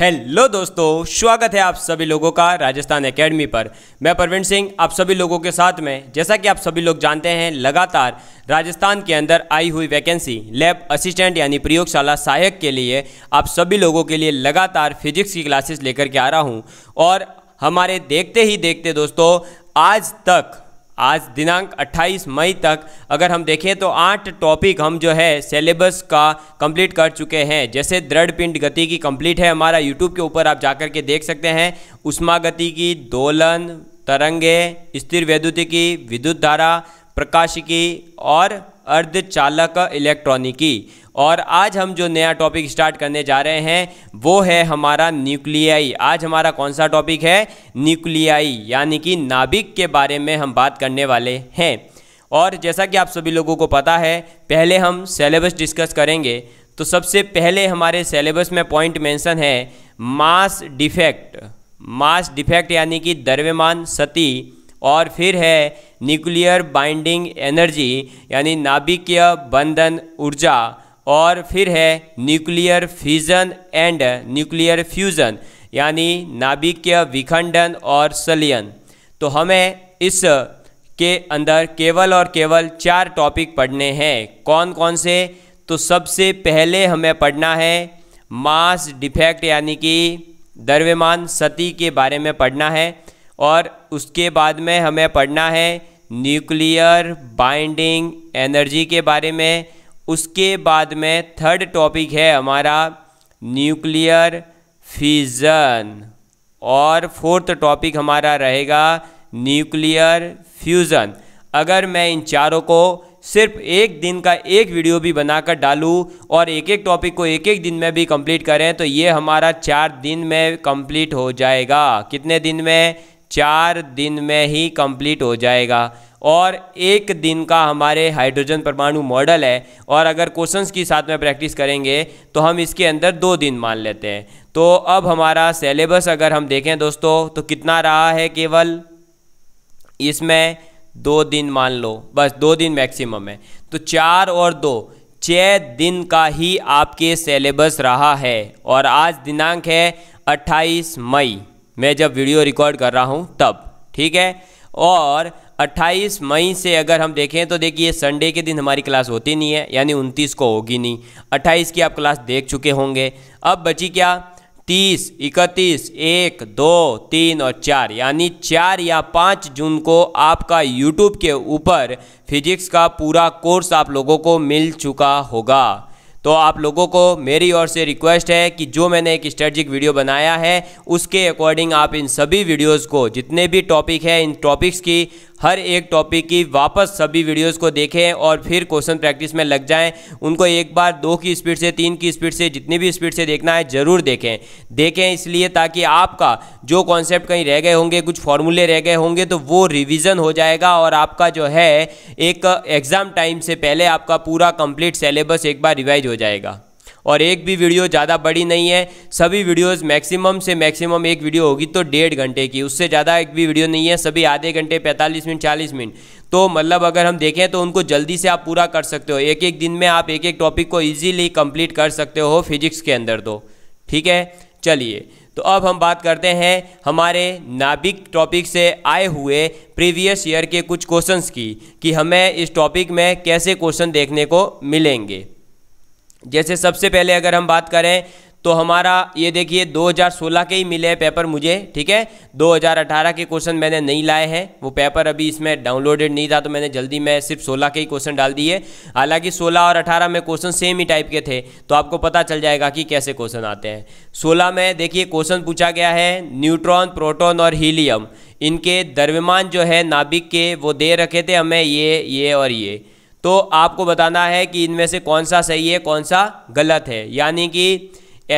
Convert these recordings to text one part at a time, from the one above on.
Hello दोस्तों स्वागत है आप सभी लोगों का राजस्थान एकेडमी पर मैं प्रवीण सिंह आप सभी लोगों के साथ में जैसा कि आप सभी लोग जानते हैं लगातार राजस्थान के अंदर आई हुई वैकेंसी लैब असिस्टेंट यानी प्रयोगशाला सहायक के लिए आप सभी लोगों के लिए लगातार फिजिक्स की क्लासेस लेकर के आ रहा हूं और हमारे देखते ही देखते दोस्तों आज तक आज दिनांक 28 मई तक अगर हम देखें तो आठ टॉपिक हम जो है सिलेबस का कंप्लीट कर चुके हैं जैसे दृढ़ पिंड गति की कंप्लीट है हमारा यूट्यूब के ऊपर आप जाकर के देख सकते हैं उष्मा गति की दोलन तरंगे स्थिर वैद्युतिकी विद्युत धारा प्रकाशिकी और अर्धचालक इलेक्ट्रॉनिकी और आज हम जो नया टॉपिक स्टार्ट करने जा रहे हैं वो है हमारा न्यूक्लियाई आज हमारा कौन सा टॉपिक है न्यूक्लियाई यानी कि नाभिक के बारे में हम बात करने वाले हैं और जैसा कि आप सभी लोगों को पता है पहले हम सेलेबस डिस्कस करेंगे तो सबसे पहले हमारे सेलेबस में पॉइंट मैंसन है मास डिफेक्ट मास डिफेक्ट यानी कि द्रव्यमान सती और फिर है न्यूक्लियर बाइंडिंग एनर्जी यानी नाभिकीय बंधन ऊर्जा और फिर है nuclear fusion and nuclear fusion यानी नाभिकीय विखंडन और सलियन तो हमें इस के अंदर केवल और केवल चार टॉपिक पढ़ने हैं कौन कौन से तो सबसे पहले हमें पढ़ना है मास डिफेक्ट यानी कि द्रव्यमान सती के बारे में पढ़ना है और उसके बाद में हमें पढ़ना है न्यूक्लियर बाइंडिंग एनर्जी के बारे में उसके बाद में थर्ड टॉपिक है हमारा न्यूक्लियर फ्यूज़न और फोर्थ टॉपिक हमारा रहेगा न्यूक्लियर फ्यूज़न अगर मैं इन चारों को सिर्फ एक दिन का एक वीडियो भी बनाकर डालूं और एक एक टॉपिक को एक एक दिन में भी कंप्लीट करें तो ये हमारा चार दिन में कंप्लीट हो जाएगा कितने दिन में चार दिन में ही कंप्लीट हो जाएगा और एक दिन का हमारे हाइड्रोजन परमाणु मॉडल है और अगर क्वेश्चंस की साथ में प्रैक्टिस करेंगे तो हम इसके अंदर दो दिन मान लेते हैं तो अब हमारा सेलेबस अगर हम देखें दोस्तों तो कितना रहा है केवल इसमें दो दिन मान लो बस दो दिन मैक्सिमम है तो चार और दो छः दिन का ही आपके सेलेबस रहा है और आज दिनांक है अट्ठाईस मई मैं जब वीडियो रिकॉर्ड कर रहा हूँ तब ठीक है और 28 मई से अगर हम देखें तो देखिए संडे के दिन हमारी क्लास होती नहीं है यानी 29 को होगी नहीं 28 की आप क्लास देख चुके होंगे अब बची क्या 30, 31, एक दो तीन और चार यानी चार या पाँच जून को आपका यूट्यूब के ऊपर फिजिक्स का पूरा कोर्स आप लोगों को मिल चुका होगा तो आप लोगों को मेरी ओर से रिक्वेस्ट है कि जो मैंने एक स्ट्रेटजिक वीडियो बनाया है उसके अकॉर्डिंग आप इन सभी वीडियोज़ को जितने भी टॉपिक है इन टॉपिक्स की हर एक टॉपिक की वापस सभी वीडियोस को देखें और फिर क्वेश्चन प्रैक्टिस में लग जाएं उनको एक बार दो की स्पीड से तीन की स्पीड से जितनी भी स्पीड से देखना है ज़रूर देखें देखें इसलिए ताकि आपका जो कॉन्सेप्ट कहीं रह गए होंगे कुछ फॉर्मूले रह गए होंगे तो वो रिविज़न हो जाएगा और आपका जो है एक एग्ज़ाम टाइम से पहले आपका पूरा कम्प्लीट सेलेबस एक बार रिवाइज हो जाएगा और एक भी वीडियो ज़्यादा बड़ी नहीं है सभी वीडियोस मैक्सिमम से मैक्सिमम एक वीडियो होगी तो डेढ़ घंटे की उससे ज़्यादा एक भी वीडियो नहीं है सभी आधे घंटे पैंतालीस मिनट चालीस मिनट तो मतलब अगर हम देखें तो उनको जल्दी से आप पूरा कर सकते हो एक एक दिन में आप एक एक टॉपिक को ईजिली कम्प्लीट कर सकते हो फिजिक्स के अंदर तो ठीक है चलिए तो अब हम बात करते हैं हमारे नाभिक टॉपिक से आए हुए प्रीवियस ईयर के कुछ क्वेश्चंस की कि हमें इस टॉपिक में कैसे क्वेश्चन देखने को मिलेंगे जैसे सबसे पहले अगर हम बात करें तो हमारा ये देखिए 2016 के ही मिले हैं पेपर मुझे ठीक है 2018 के क्वेश्चन मैंने नहीं लाए हैं वो पेपर अभी इसमें डाउनलोडेड नहीं था तो मैंने जल्दी में सिर्फ 16 के ही क्वेश्चन डाल दिए हालांकि 16 और 18 में क्वेश्चन सेम ही टाइप के थे तो आपको पता चल जाएगा कि कैसे क्वेश्चन आते हैं सोलह में देखिए क्वेश्चन पूछा गया है न्यूट्रॉन प्रोटोन और हीलियम इनके दरव्यमान जो है नाभिक के वो दे रखे थे हमें ये ये और ये तो आपको बताना है कि इनमें से कौन सा सही है कौन सा गलत है यानी कि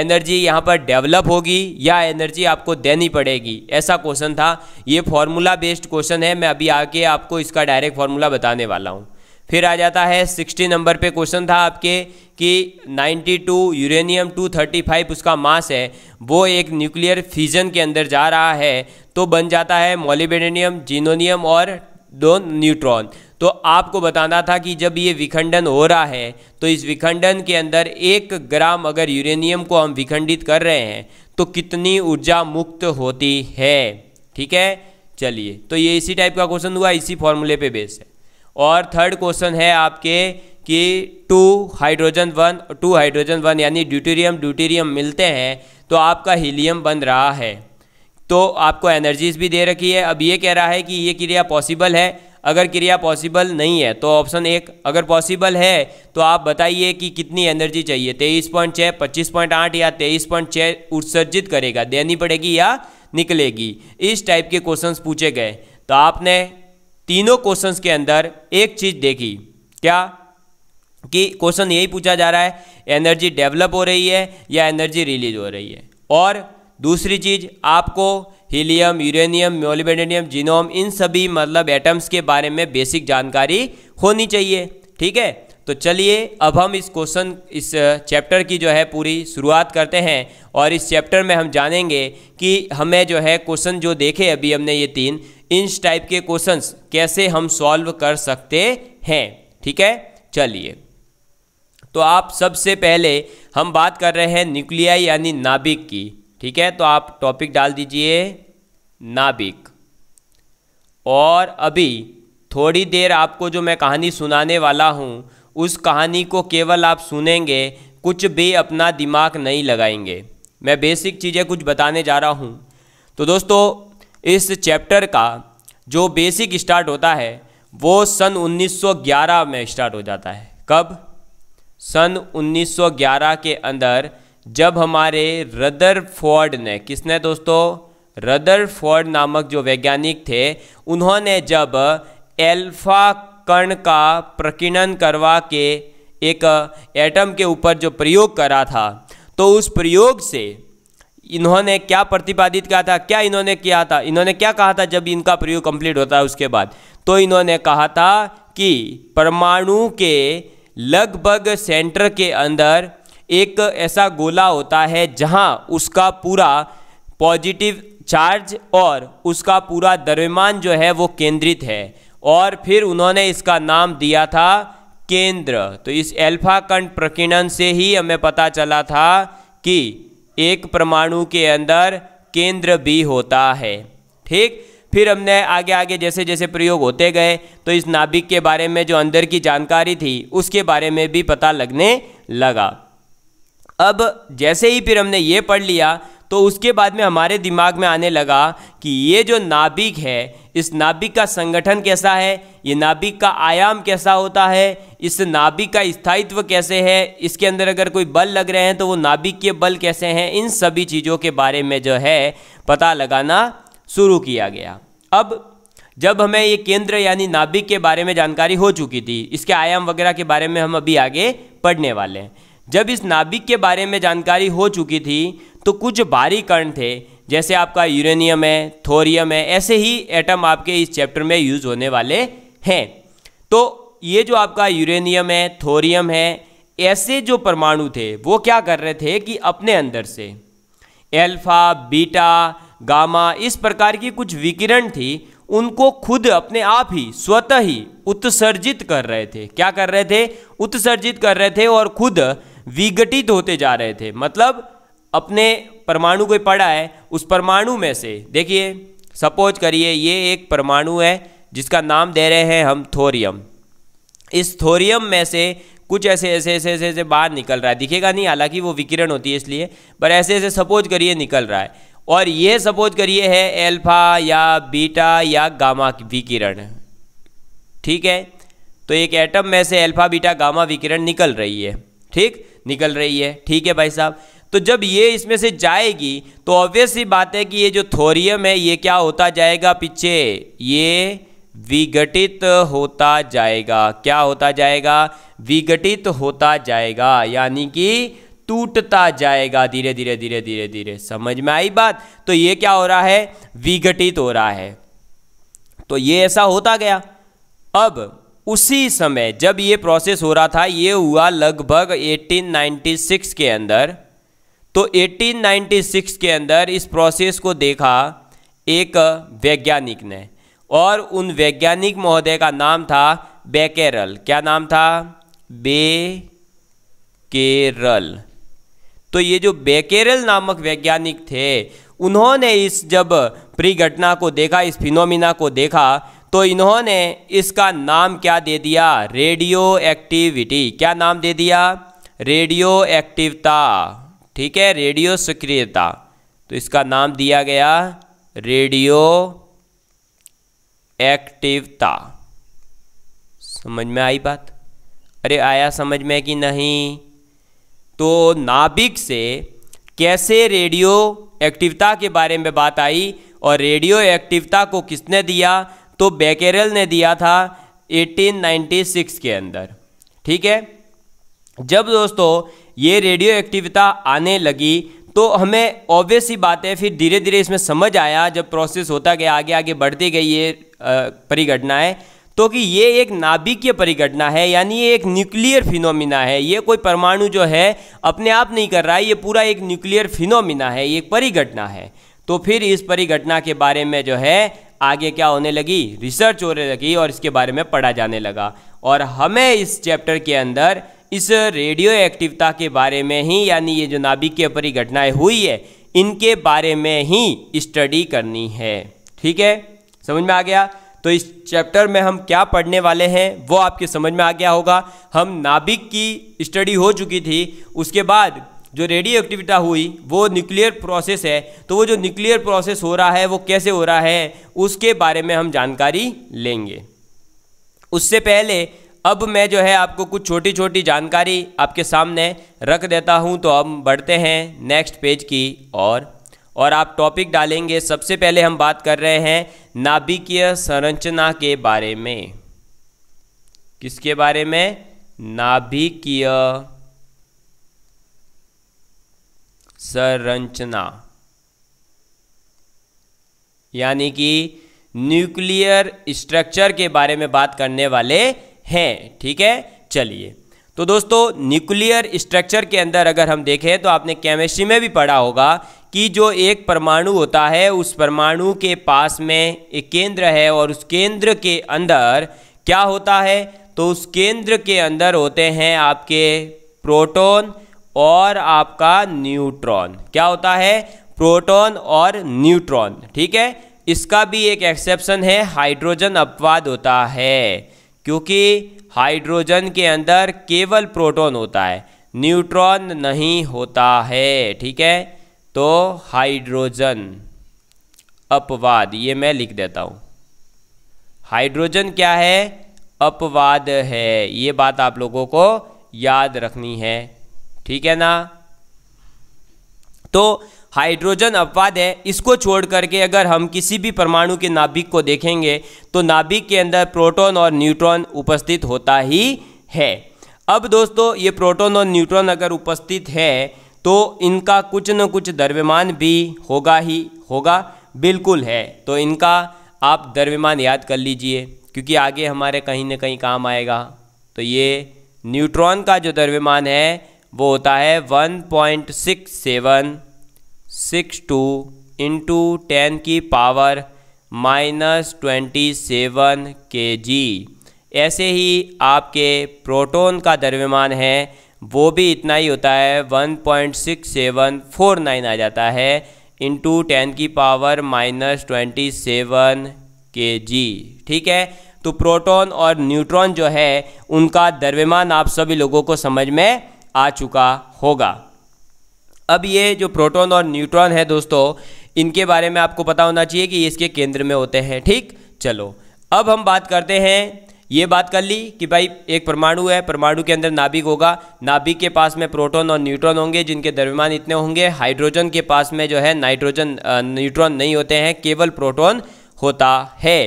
एनर्जी यहाँ पर डेवलप होगी या एनर्जी आपको देनी पड़ेगी ऐसा क्वेश्चन था ये फॉर्मूला बेस्ड क्वेश्चन है मैं अभी आके आपको इसका डायरेक्ट फॉर्मूला बताने वाला हूँ फिर आ जाता है सिक्सटी नंबर पे क्वेश्चन था आपके कि 92 यूरेनियम 235 उसका मास है वो एक न्यूक्लियर फ्यूजन के अंदर जा रहा है तो बन जाता है मोलिबेडेनियम जीनोनियम और दो न्यूट्रॉन तो आपको बताना था कि जब ये विखंडन हो रहा है तो इस विखंडन के अंदर एक ग्राम अगर यूरेनियम को हम विखंडित कर रहे हैं तो कितनी ऊर्जा मुक्त होती है ठीक है चलिए तो ये इसी टाइप का क्वेश्चन हुआ इसी फॉर्मूले पे बेस है और थर्ड क्वेश्चन है आपके कि two hydrogen one two hydrogen one यानी ड्यूटेरियम ड्यूटेरियम मिलते हैं तो आपका हीलियम बन रहा है तो आपको एनर्जीज भी दे रखी है अब ये कह रहा है कि ये क्रिया पॉसिबल है अगर क्रिया पॉसिबल नहीं है तो ऑप्शन एक अगर पॉसिबल है तो आप बताइए कि कितनी एनर्जी चाहिए तेईस पॉइंट छः पच्चीस पॉइंट आठ या तेईस पॉइंट छः उत्सर्जित करेगा देनी पड़ेगी या निकलेगी इस टाइप के क्वेश्चंस पूछे गए तो आपने तीनों क्वेश्चंस के अंदर एक चीज़ देखी क्या कि क्वेश्चन यही पूछा जा रहा है एनर्जी डेवलप हो रही है या एनर्जी रिलीज हो रही है और दूसरी चीज़ आपको हीलियम यूरेनियम मोलिबेडेनियम जीनोम इन सभी मतलब एटम्स के बारे में बेसिक जानकारी होनी चाहिए ठीक है तो चलिए अब हम इस क्वेश्चन इस चैप्टर की जो है पूरी शुरुआत करते हैं और इस चैप्टर में हम जानेंगे कि हमें जो है क्वेश्चन जो देखे अभी हमने ये तीन इंच टाइप के क्वेश्चंस कैसे हम सॉल्व कर सकते हैं ठीक है चलिए तो आप सबसे पहले हम बात कर रहे हैं न्यूक्लियाई यानी नाभिक की ठीक है तो आप टॉपिक डाल दीजिए नाभिक और अभी थोड़ी देर आपको जो मैं कहानी सुनाने वाला हूँ उस कहानी को केवल आप सुनेंगे कुछ भी अपना दिमाग नहीं लगाएंगे मैं बेसिक चीज़ें कुछ बताने जा रहा हूँ तो दोस्तों इस चैप्टर का जो बेसिक स्टार्ट होता है वो सन 1911 में स्टार्ट हो जाता है कब सन 1911 के अंदर जब हमारे रदर फोर्ड ने किसने दोस्तों रदर फोर्ड नामक जो वैज्ञानिक थे उन्होंने जब एल्फा कण का प्रकीर्णन करवा के एक एटम के ऊपर जो प्रयोग करा था तो उस प्रयोग से इन्होंने क्या प्रतिपादित किया था क्या इन्होंने किया था इन्होंने क्या कहा था जब इनका प्रयोग कंप्लीट होता है उसके बाद तो इन्होंने कहा था कि परमाणु के लगभग सेंटर के अंदर एक ऐसा गोला होता है जहाँ उसका पूरा पॉजिटिव चार्ज और उसका पूरा द्रव्यमान जो है वो केंद्रित है और फिर उन्होंने इसका नाम दिया था केंद्र तो इस अल्फा कण प्रकीर्णन से ही हमें पता चला था कि एक परमाणु के अंदर केंद्र भी होता है ठीक फिर हमने आगे आगे जैसे जैसे प्रयोग होते गए तो इस नाभिक के बारे में जो अंदर की जानकारी थी उसके बारे में भी पता लगने लगा अब जैसे ही फिर हमने ये पढ़ लिया तो उसके बाद में हमारे दिमाग में आने लगा कि ये जो नाभिक है इस नाभिक का संगठन कैसा है ये नाभिक का आयाम कैसा होता है इस नाभिक का स्थायित्व कैसे है इसके अंदर अगर कोई बल लग रहे हैं तो वो नाभिक के बल कैसे हैं इन सभी चीज़ों के बारे में जो है पता लगाना शुरू किया गया अब जब हमें ये केंद्र यानी नाभिक के बारे में जानकारी हो चुकी थी इसके आयाम वगैरह के बारे में हम अभी आगे पढ़ने वाले हैं जब इस नाभिक के बारे में जानकारी हो चुकी थी तो कुछ भारी कर्ण थे जैसे आपका यूरेनियम है थोरियम है ऐसे ही एटम आपके इस चैप्टर में यूज होने वाले हैं तो ये जो आपका यूरेनियम है थोरियम है ऐसे जो परमाणु थे वो क्या कर रहे थे कि अपने अंदर से एल्फा बीटा गामा इस प्रकार की कुछ विकिरण थी उनको खुद अपने आप ही स्वतः ही उत्सर्जित कर रहे थे क्या कर रहे थे उत्सर्जित कर रहे थे और खुद विघटित होते जा रहे थे मतलब अपने परमाणु को पड़ा है उस परमाणु में से देखिए सपोज करिए ये एक परमाणु है जिसका नाम दे रहे हैं हम थोरियम इस थोरियम में से कुछ ऐसे ऐसे ऐसे ऐसे ऐसे बाहर निकल रहा है दिखेगा नहीं हालांकि वो विकिरण होती है इसलिए पर ऐसे ऐसे सपोज करिए निकल रहा है और ये सपोज करिए है एल्फा या बीटा या गामा विकिरण ठीक है तो एक एटम में से एल्फा बीटा गामा विकिरण निकल रही है ठीक निकल रही है ठीक है भाई साहब तो जब ये इसमें से जाएगी तो ऑब्वियस ही बात है कि ये जो थोरियम है ये क्या होता जाएगा पीछे ये विघटित होता जाएगा क्या होता जाएगा विघटित होता जाएगा यानी कि टूटता जाएगा धीरे धीरे धीरे धीरे धीरे समझ में आई बात तो ये क्या हो रहा है विघटित हो रहा है तो ये ऐसा होता गया अब उसी समय जब ये प्रोसेस हो रहा था ये हुआ लगभग 1896 के अंदर तो 1896 के अंदर इस प्रोसेस को देखा एक वैज्ञानिक ने और उन वैज्ञानिक महोदय का नाम था बेकेरल क्या नाम था बे केरल तो ये जो बेकेरल नामक वैज्ञानिक थे उन्होंने इस जब परिघटना को देखा इस फिनोमिना को देखा तो इन्होंने इसका नाम क्या दे दिया रेडियो एक्टिविटी क्या नाम दे दिया रेडियो एक्टिवता ठीक है रेडियो सक्रियता तो इसका नाम दिया गया रेडियो एक्टिवता समझ में आई बात अरे आया समझ में कि नहीं तो नाभिक से कैसे रेडियो एक्टिवता के बारे में बात आई और रेडियो एक्टिवता को किसने दिया तो बेकेरल ने दिया था 1896 के अंदर ठीक है जब दोस्तों ये रेडियो एक्टिविता आने लगी तो हमें ऑब्वियस ही बात है फिर धीरे धीरे इसमें समझ आया जब प्रोसेस होता गया आगे आगे बढ़ती गई ये परिघटना है तो कि ये एक नाभिकीय परिघटना है यानी ये एक न्यूक्लियर फिनोमिना है ये कोई परमाणु जो है अपने आप नहीं कर रहा है ये पूरा एक न्यूक्लियर फिनोमिना है ये एक परिघटना है तो फिर इस परिघटना के बारे में जो है आगे क्या होने लगी रिसर्च होने लगी और इसके बारे में पढ़ा जाने लगा और हमें इस चैप्टर के अंदर इस रेडियो एक्टिवता के बारे में ही यानी ये जो नाभिक के ऊपर घटनाएँ हुई है इनके बारे में ही स्टडी करनी है ठीक है समझ में आ गया तो इस चैप्टर में हम क्या पढ़ने वाले हैं वो आपके समझ में आ गया होगा हम नाभिक की स्टडी हो चुकी थी उसके बाद जो रेडियो एक्टिविटा हुई वो न्यूक्लियर प्रोसेस है तो वो जो न्यूक्लियर प्रोसेस हो रहा है वो कैसे हो रहा है उसके बारे में हम जानकारी लेंगे उससे पहले अब मैं जो है आपको कुछ छोटी छोटी जानकारी आपके सामने रख देता हूँ तो हम बढ़ते हैं नेक्स्ट पेज की और और आप टॉपिक डालेंगे सबसे पहले हम बात कर रहे हैं नाभिकीय संरचना के बारे में किसके बारे में नाभिकीय संरचना यानी कि न्यूक्लियर स्ट्रक्चर के बारे में बात करने वाले हैं ठीक है चलिए तो दोस्तों न्यूक्लियर स्ट्रक्चर के अंदर अगर हम देखें तो आपने केमिस्ट्री में भी पढ़ा होगा कि जो एक परमाणु होता है उस परमाणु के पास में एक केंद्र है और उस केंद्र के अंदर क्या होता है तो उस केंद्र के अंदर होते हैं आपके प्रोटॉन और आपका न्यूट्रॉन क्या होता है प्रोटॉन और न्यूट्रॉन ठीक है इसका भी एक एक्सेप्शन है हाइड्रोजन अपवाद होता है क्योंकि हाइड्रोजन के अंदर केवल प्रोटॉन होता है न्यूट्रॉन नहीं होता है ठीक है तो हाइड्रोजन अपवाद ये मैं लिख देता हूँ हाइड्रोजन क्या है अपवाद है ये बात आप लोगों को याद रखनी है ठीक है ना तो हाइड्रोजन अपवाद है इसको छोड़ करके अगर हम किसी भी परमाणु के नाभिक को देखेंगे तो नाभिक के अंदर प्रोटॉन और न्यूट्रॉन उपस्थित होता ही है अब दोस्तों ये प्रोटॉन और न्यूट्रॉन अगर उपस्थित है तो इनका कुछ न कुछ द्रव्यमान भी होगा ही होगा बिल्कुल है तो इनका आप द्रव्यमान याद कर लीजिए क्योंकि आगे हमारे कहीं ना कहीं काम आएगा तो ये न्यूट्रॉन का जो द्रव्यमान है वो होता है one point six seven six two into ten की power minus twenty seven K G ऐसे ही आपके प्रोटॉन का द्रव्यमान है वो भी इतना ही होता है one point six seven four nine आ जाता है इंटू टेन की power minus twenty seven K G ठीक है तो प्रोटॉन और न्यूट्रॉन जो है उनका द्रव्यमान आप सभी लोगों को समझ में आ चुका होगा अब ये जो प्रोटॉन और न्यूट्रॉन है दोस्तों इनके बारे में आपको पता होना चाहिए कि ये इसके केंद्र में होते हैं ठीक चलो अब हम बात करते हैं ये बात कर ली कि भाई एक परमाणु है परमाणु के अंदर नाभिक होगा नाभिक के पास में प्रोटॉन और न्यूट्रॉन होंगे जिनके द्रव्यमान इतने होंगे हाइड्रोजन के पास में जो है नाइट्रोजन न्यूट्रॉन नहीं होते हैं केवल प्रोटॉन होता है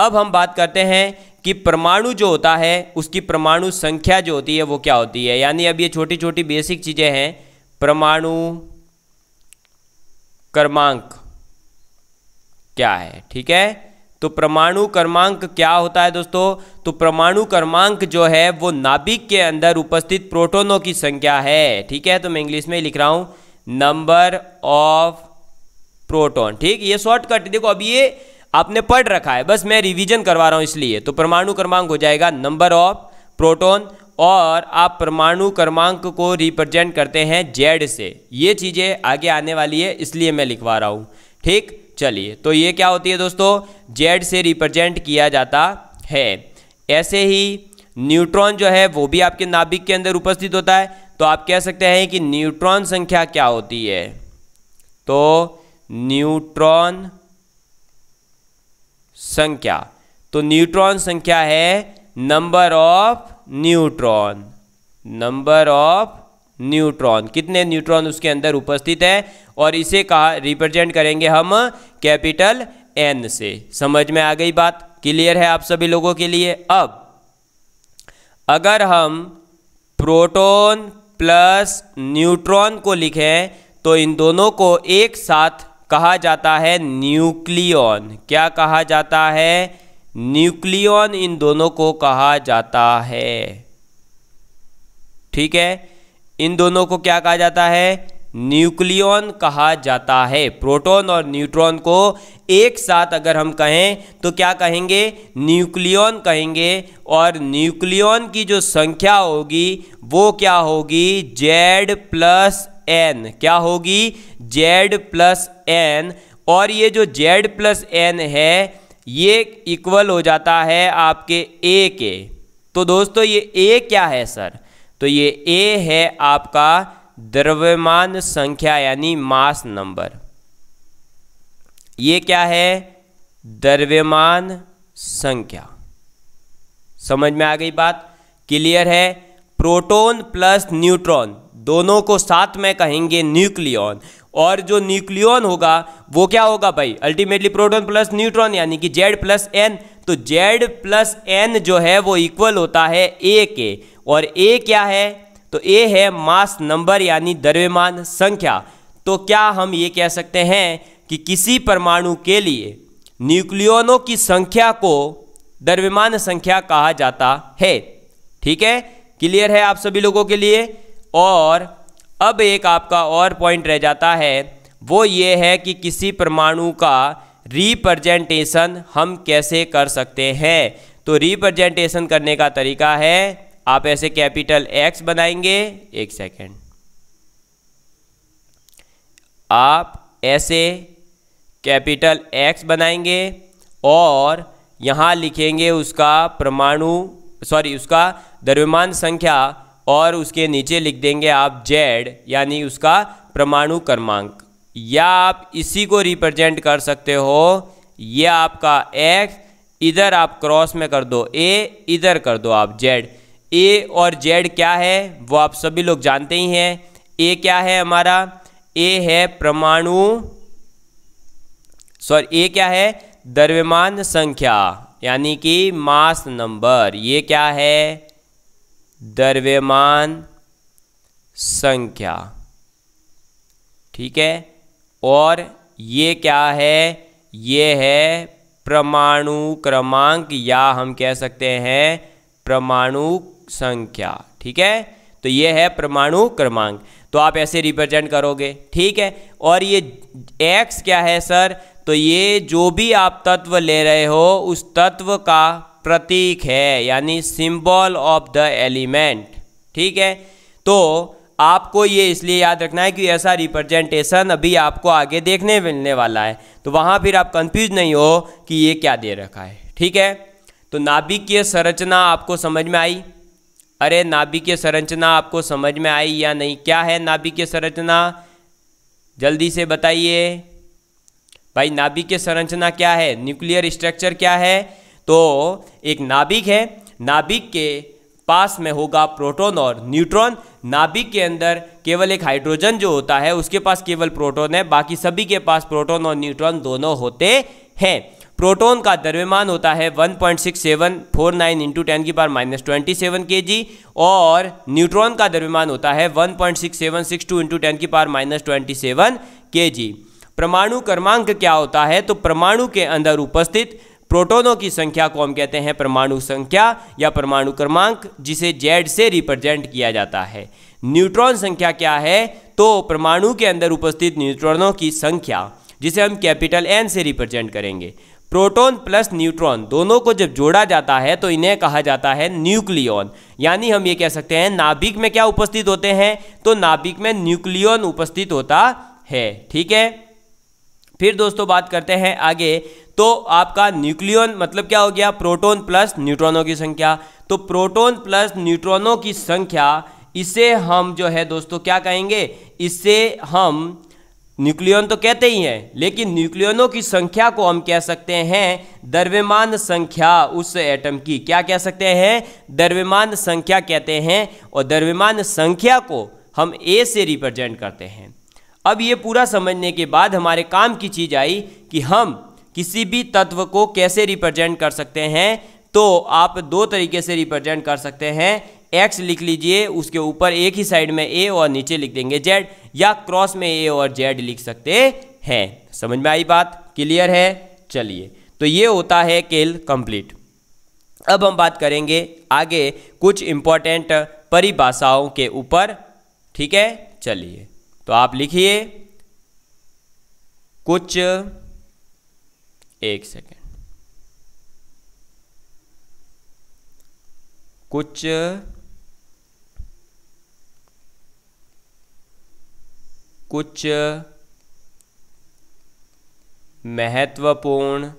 अब हम बात करते हैं कि परमाणु जो होता है उसकी परमाणु संख्या जो होती है वो क्या होती है यानी अब ये छोटी छोटी बेसिक चीज़ें हैं परमाणु क्रमांक क्या है ठीक है तो परमाणु क्रमांक क्या होता है दोस्तों तो परमाणु क्रमांक जो है वो नाभिक के अंदर उपस्थित प्रोटोनों की संख्या है ठीक है तो मैं इंग्लिश में लिख रहा हूं नंबर ऑफ प्रोटोन ठीक ये शॉर्टकट देखो अब ये आपने पढ़ रखा है बस मैं रिवीजन करवा रहा हूँ इसलिए तो परमाणु क्रमांक हो जाएगा नंबर ऑफ प्रोटॉन और आप परमाणु क्रमांक को रिप्रेजेंट करते हैं जेड से ये चीज़ें आगे आने वाली है इसलिए मैं लिखवा रहा हूँ ठीक चलिए तो ये क्या होती है दोस्तों जेड से रिप्रेजेंट किया जाता है ऐसे ही न्यूट्रॉन जो है वो भी आपके नाभिक के अंदर उपस्थित होता है तो आप कह सकते हैं कि न्यूट्रॉन संख्या क्या होती है तो न्यूट्रॉन संख्या तो न्यूट्रॉन संख्या है number of neutron number of neutron कितने न्यूट्रॉन उसके अंदर उपस्थित है और इसे कहा रिप्रेजेंट करेंगे हम कैपिटल एन से समझ में आ गई बात क्लियर है आप सभी लोगों के लिए अब अगर हम प्रोटॉन प्लस न्यूट्रॉन को लिखें तो इन दोनों को एक साथ कहा जाता है न्यूक्लियन क्या कहा जाता है न्यूक्लियन इन दोनों को कहा जाता है ठीक है इन दोनों को क्या कहा जाता है न्यूक्लियन कहा जाता है प्रोटॉन और न्यूट्रॉन को एक साथ अगर हम कहें तो क्या कहेंगे न्यूक्लियन कहेंगे और न्यूक्लियन की जो संख्या होगी वो क्या होगी जेड प्लस एन क्या होगी जेड प्लस एन और ये जो जेड प्लस एन है ये इक्वल हो जाता है आपके ए के तो दोस्तों ये ए क्या है सर तो ये ए है आपका द्रव्यमान संख्या यानी मास नंबर ये क्या है द्रव्यमान संख्या समझ में आ गई बात क्लियर है प्रोटॉन प्लस न्यूट्रॉन दोनों को साथ में कहेंगे न्यूक्लियॉन और जो न्यूक्लियॉन होगा वो क्या होगा भाई अल्टीमेटली प्रोटॉन प्लस न्यूट्रॉन यानी कि जेड प्लस एन तो जेड प्लस एन जो है वो इक्वल होता है ए के और ए क्या है तो ए है मास नंबर यानी द्रव्यमान संख्या तो क्या हम ये कह सकते हैं कि किसी परमाणु के लिए न्यूक्लियनों की संख्या को द्रव्यमान संख्या कहा जाता है ठीक है क्लियर है आप सभी लोगों के लिए और अब एक आपका और पॉइंट रह जाता है वो ये है कि किसी परमाणु का रिप्रेजेंटेशन हम कैसे कर सकते हैं तो रिप्रेजेंटेशन करने का तरीका है आप ऐसे कैपिटल एक्स बनाएंगे एक सेकेंड आप ऐसे कैपिटल एक्स बनाएंगे और यहाँ लिखेंगे उसका परमाणु सॉरी उसका द्रव्यमान संख्या और उसके नीचे लिख देंगे आप जेड यानी उसका परमाणु क्रमांक या आप इसी को रिप्रेजेंट कर सकते हो ये आपका एक्स इधर आप क्रॉस में कर दो ए इधर कर दो आप जेड ए और जेड क्या है वो आप सभी लोग जानते ही हैं ए क्या है हमारा ए है परमाणु सॉरी ए क्या है द्रव्यमान संख्या यानी कि मास नंबर ये क्या है द्रव्यमान संख्या ठीक है और ये क्या है ये है परमाणु क्रमांक या हम कह सकते हैं परमाणु संख्या ठीक है तो ये है परमाणु क्रमांक तो आप ऐसे रिप्रेजेंट करोगे ठीक है और ये एक्स क्या है सर तो ये जो भी आप तत्व ले रहे हो उस तत्व का प्रतीक है यानी सिंबल ऑफ द एलिमेंट ठीक है तो आपको ये इसलिए याद रखना है कि ऐसा रिप्रेजेंटेशन अभी आपको आगे देखने मिलने वाला है तो वहाँ फिर आप कंफ्यूज नहीं हो कि ये क्या दे रखा है ठीक है तो नाभिकीय संरचना आपको समझ में आई अरे नाभिकीय संरचना आपको समझ में आई या नहीं क्या है नाभिकीय संरचना जल्दी से बताइए भाई नाभिकीय संरचना क्या है न्यूक्लियर स्ट्रक्चर क्या है तो एक नाभिक है नाभिक के पास में होगा प्रोटॉन और न्यूट्रॉन नाभिक के अंदर केवल एक हाइड्रोजन जो होता है उसके पास केवल प्रोटॉन है बाकी सभी के पास प्रोटॉन और न्यूट्रॉन दोनों होते हैं प्रोटॉन का द्रव्यमान होता है 1.6749 इंटू टेन की power minus twenty seven K जी और न्यूट्रॉन का द्रव्यमान होता है 1.6762 इंटू टेन की power minus twenty seven K जी परमाणु क्रमांक क्या होता है तो परमाणु के अंदर उपस्थित प्रोटोनों की संख्या को हम कहते हैं परमाणु संख्या या परमाणु क्रमांक जिसे जेड से रिप्रेजेंट किया जाता है न्यूट्रॉन संख्या क्या है तो परमाणु के अंदर उपस्थित न्यूट्रॉनों की संख्या जिसे हम कैपिटल एन से रिप्रेजेंट करेंगे प्रोटॉन प्लस न्यूट्रॉन दोनों को जब जोड़ा जाता है तो इन्हें कहा जाता है न्यूक्लियॉन यानी हम ये कह सकते हैं नाभिक में क्या उपस्थित होते हैं तो नाभिक में न्यूक्लियन उपस्थित होता है ठीक है फिर दोस्तों बात करते हैं आगे तो आपका न्यूक्लियन मतलब क्या हो गया प्रोटोन प्लस न्यूट्रॉनों की संख्या तो प्रोटोन प्लस न्यूट्रॉनों की संख्या इसे हम जो है दोस्तों क्या कहेंगे इससे हम न्यूक्लियन तो कहते ही हैं लेकिन न्यूक्लियनों की संख्या को हम कह सकते हैं द्रव्यमान संख्या उस एटम की क्या कह सकते हैं द्रव्यमान संख्या कहते हैं और द्रव्यमान संख्या को हम ए से रिप्रेजेंट करते हैं अब ये पूरा समझने के बाद हमारे काम की चीज़ आई कि हम किसी भी तत्व को कैसे रिप्रेजेंट कर सकते हैं तो आप दो तरीके से रिप्रेजेंट कर सकते हैं एक्स लिख लीजिए उसके ऊपर एक ही साइड में ए और नीचे लिख देंगे जेड या क्रॉस में ए और जेड लिख सकते हैं समझ में आई बात क्लियर है चलिए तो ये होता है केल कंप्लीट अब हम बात करेंगे आगे कुछ इम्पॉर्टेंट परिभाषाओं के ऊपर ठीक है चलिए तो आप लिखिए कुछ एक सेकेंड कुछ कुछ महत्वपूर्ण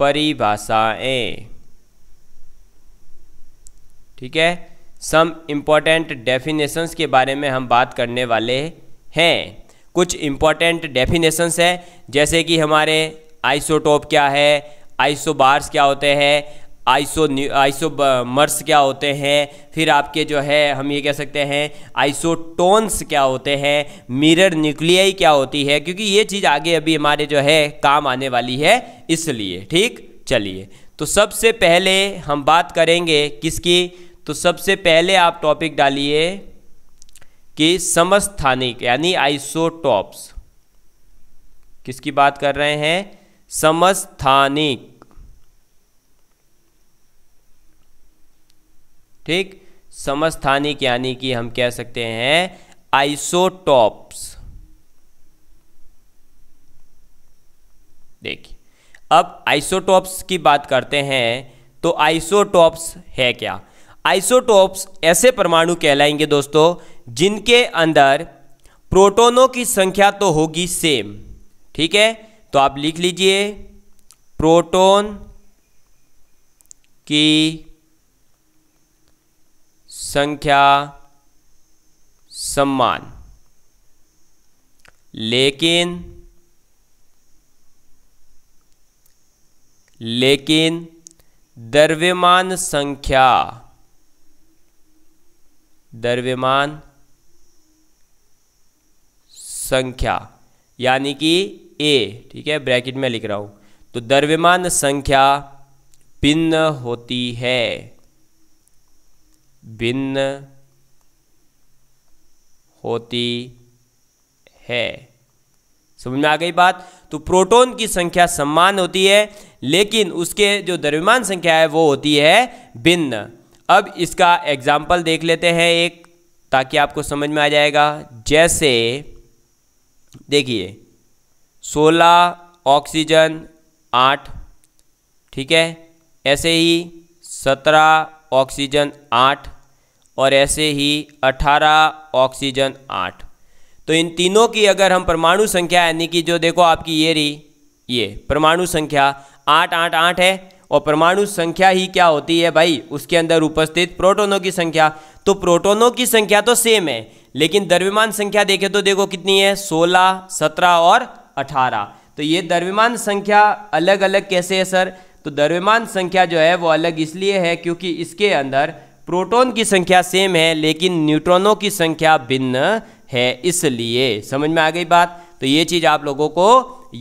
परिभाषाएं ठीक है सम इम्पॉर्टेंट डेफिनेशंस के बारे में हम बात करने वाले हैं कुछ इम्पॉर्टेंट डेफिनेशंस है जैसे कि हमारे आइसोटोप क्या है आइसोबार्स क्या होते हैं आइसो आइसोमर्स क्या होते हैं फिर आपके जो है हम ये कह सकते हैं आइसोटोन्स क्या होते हैं मिरर न्यूक्लियाई क्या होती है क्योंकि ये चीज़ आगे अभी हमारे जो है काम आने वाली है इसलिए ठीक चलिए तो सबसे पहले हम बात करेंगे किसकी तो सबसे पहले आप टॉपिक डालिए कि समस्थानिक यानी आइसोटॉप्स किसकी बात कर रहे हैं समस्थानिक ठीक समस्थानिक यानी कि हम कह सकते हैं आइसोटॉप्स देखिए अब आइसोटॉप्स की बात करते हैं तो आइसोटॉप्स है क्या आइसोटोप्स ऐसे परमाणु कहलाएंगे दोस्तों जिनके अंदर प्रोटोनों की संख्या तो होगी सेम ठीक है तो आप लिख लीजिए प्रोटोन की संख्या सम्मान लेकिन लेकिन द्रव्यमान संख्या द्रव्यमान संख्या यानी कि ए ठीक है ब्रैकेट में लिख रहा हूं तो द्रव्यमान संख्या भिन्न होती है भिन्न होती है समझ में आ गई बात तो प्रोटॉन की संख्या समान होती है लेकिन उसके जो द्रव्यमान संख्या है वो होती है भिन्न अब इसका एग्जाम्पल देख लेते हैं एक ताकि आपको समझ में आ जाएगा जैसे देखिए सोलह ऑक्सीजन आठ ठीक है ऐसे ही सत्रह ऑक्सीजन आठ और ऐसे ही अठारह ऑक्सीजन आठ तो इन तीनों की अगर हम परमाणु संख्या यानी कि जो देखो आपकी ये रही ये परमाणु संख्या आठ आठ आठ है और परमाणु संख्या ही क्या होती है भाई उसके अंदर उपस्थित प्रोटोनों की संख्या तो प्रोटोनों की संख्या तो सेम है लेकिन द्रव्यमान संख्या देखे तो देखो कितनी है सोलह सत्रह और अठारह तो ये द्रव्यमान संख्या अलग अलग कैसे है सर तो द्रव्यमान संख्या जो है वो अलग इसलिए है क्योंकि इसके अंदर प्रोटॉन की संख्या सेम है लेकिन न्यूट्रॉनों की संख्या भिन्न है इसलिए समझ में आ गई बात तो ये चीज़ आप लोगों को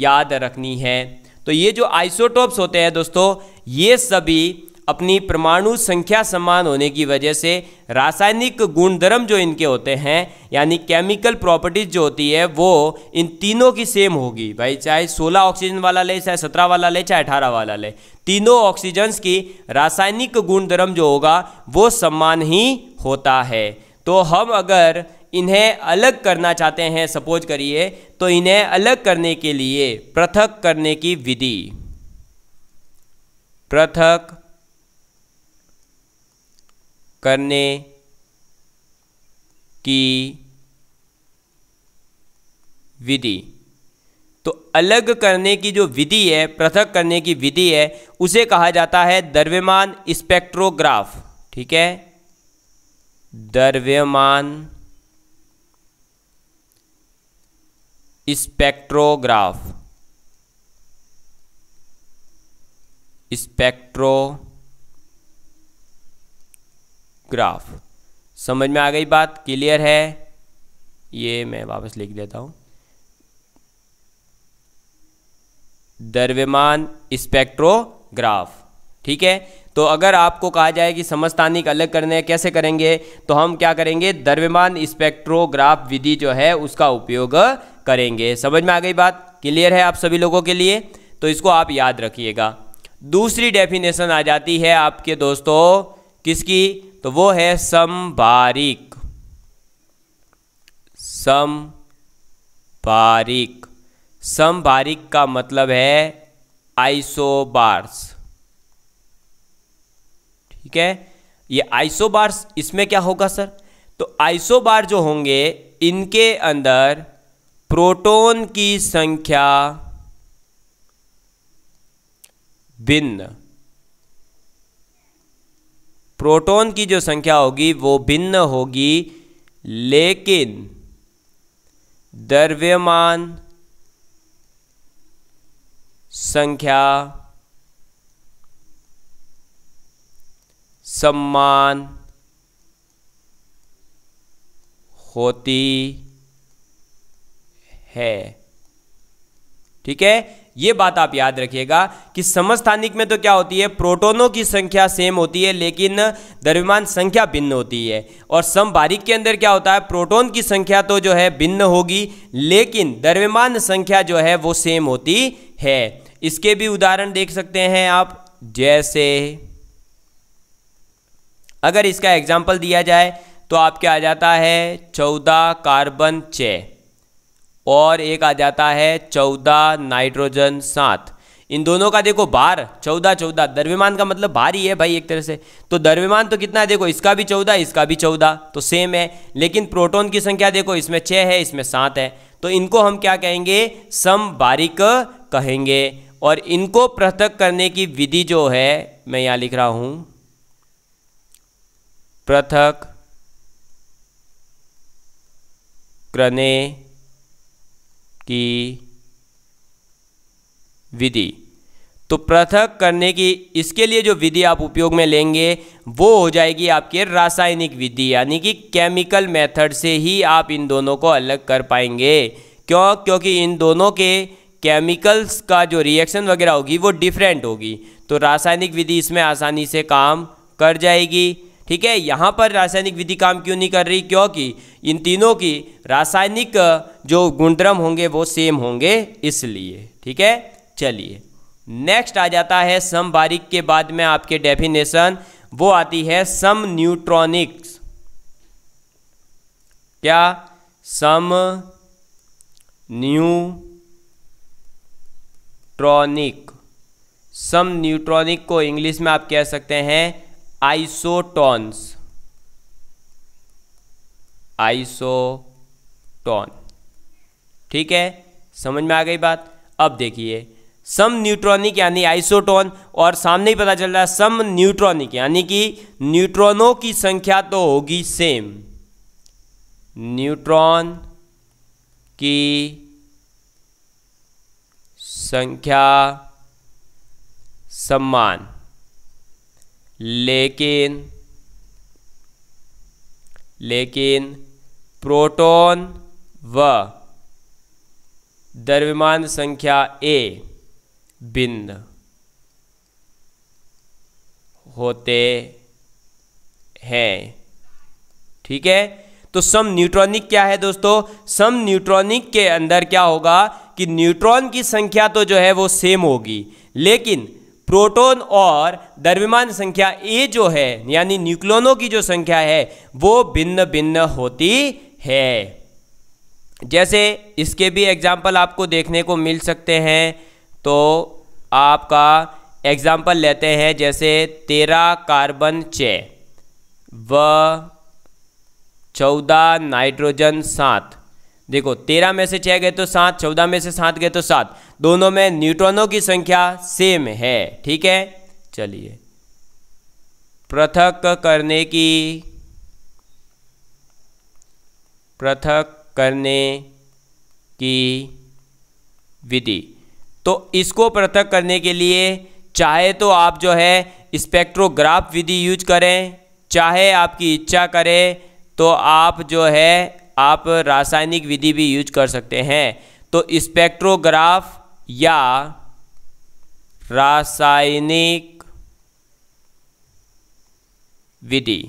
याद रखनी है तो ये जो आइसोटोप्स होते हैं दोस्तों ये सभी अपनी परमाणु संख्या समान होने की वजह से रासायनिक गुणधर्म जो इनके होते हैं यानी केमिकल प्रॉपर्टीज जो होती है वो इन तीनों की सेम होगी भाई चाहे 16 ऑक्सीजन वाला ले चाहे 17 वाला ले चाहे 18 वाला ले तीनों ऑक्सीजन्स की रासायनिक गुणधर्म जो होगा वो समान ही होता है तो हम अगर इन्हें अलग करना चाहते हैं सपोज करिए तो इन्हें अलग करने के लिए पृथक करने की विधि पृथक करने की विधि तो अलग करने की जो विधि है पृथक करने की विधि है उसे कहा जाता है द्रव्यमान स्पेक्ट्रोग्राफ ठीक है द्रव्यमान स्पेक्ट्रोग्राफ स्पेक्ट्रोग्राफ समझ में आ गई बात क्लियर है ये मैं वापस लिख देता हूं द्रव्यमान स्पेक्ट्रोग्राफ ठीक है तो अगर आपको कहा जाए कि समस्थानिक अलग करने कैसे करेंगे तो हम क्या करेंगे द्रव्यमान स्पेक्ट्रोग्राफ विधि जो है उसका उपयोग करेंगे समझ में आ गई बात क्लियर है आप सभी लोगों के लिए तो इसको आप याद रखिएगा दूसरी डेफिनेशन आ जाती है आपके दोस्तों किसकी तो वो है बारिक सम बारिक का मतलब है आइसोबार्स ठीक है ये आइसोबार्स इसमें क्या होगा सर तो आइसोबार जो होंगे इनके अंदर प्रोटॉन की संख्या भिन्न प्रोटॉन की जो संख्या होगी वो भिन्न होगी लेकिन द्रव्यमान संख्या सम्मान होती है ठीक है ये बात आप याद रखिएगा कि समस्थानिक में तो क्या होती है प्रोटोनों की संख्या सेम होती है लेकिन द्रव्यमान संख्या भिन्न होती है और समभारिक के अंदर क्या होता है प्रोटोन की संख्या तो जो है भिन्न होगी लेकिन द्रव्यमान संख्या जो है वो सेम होती है इसके भी उदाहरण देख सकते हैं आप जैसे अगर इसका एग्जाम्पल दिया जाए तो आपके आ जाता है चौदह कार्बन छः और एक आ जाता है चौदह नाइट्रोजन सात इन दोनों का देखो बार चौदह चौदह द्रव्यमान का मतलब बार ही है भाई एक तरह से तो द्रव्यमान तो कितना है देखो इसका भी चौदह इसका भी चौदह तो सेम है लेकिन प्रोटॉन की संख्या देखो इसमें छः है इसमें सात है तो इनको हम क्या कहेंगे सम बारिक कहेंगे और इनको पृथक करने की विधि जो है मैं यहाँ लिख रहा हूँ पृथक करने की विधि तो पृथक करने की इसके लिए जो विधि आप उपयोग में लेंगे वो हो जाएगी आपके रासायनिक विधि यानी कि केमिकल मेथड से ही आप इन दोनों को अलग कर पाएंगे क्यों क्योंकि इन दोनों के केमिकल्स का जो रिएक्शन वगैरह होगी वो डिफरेंट होगी तो रासायनिक विधि इसमें आसानी से काम कर जाएगी ठीक है यहाँ पर रासायनिक विधि काम क्यों नहीं कर रही क्योंकि इन तीनों की रासायनिक जो गुणधर्म होंगे वो सेम होंगे इसलिए ठीक है चलिए नेक्स्ट आ जाता है सम बारिक के बाद में आपके डेफिनेशन वो आती है सम न्यूट्रॉनिक्स क्या सम न्यूट्रॉनिक सम न्यूट्रॉनिक को इंग्लिश में आप कह सकते हैं आइसोटॉन्स आइसोटॉन ठीक है समझ में आ गई बात अब देखिए सम न्यूट्रॉनिक यानी आइसोटोन और सामने ही पता चल रहा है सम न्यूट्रॉनिक यानी कि न्यूट्रॉनों की संख्या तो होगी सेम न्यूट्रॉन की संख्या सम्मान लेकिन लेकिन प्रोटॉन व द्रव्यमान संख्या ए भिन्न होते हैं ठीक है तो सम न्यूट्रॉनिक क्या है दोस्तों सम न्यूट्रॉनिक के अंदर क्या होगा कि न्यूट्रॉन की संख्या तो जो है वो सेम होगी लेकिन प्रोटॉन और द्रव्यमान संख्या ए जो है यानी न्यूक्लोनों की जो संख्या है वो भिन्न भिन्न होती है जैसे इसके भी एग्जाम्पल आपको देखने को मिल सकते हैं तो आपका एग्जाम्पल लेते हैं जैसे तेरह कार्बन छ व चौदह नाइट्रोजन सात देखो तेरह में से छः गए तो सात चौदह में से सात गए तो सात दोनों में न्यूट्रॉनों की संख्या सेम है ठीक है चलिए पृथक करने की पृथक करने की विधि तो इसको पृथक करने के लिए चाहे तो आप जो है स्पेक्ट्रोग्राफ विधि यूज करें चाहे आपकी इच्छा करें तो आप जो है आप रासायनिक विधि भी यूज कर सकते हैं तो स्पेक्ट्रोग्राफ या रासायनिक विधि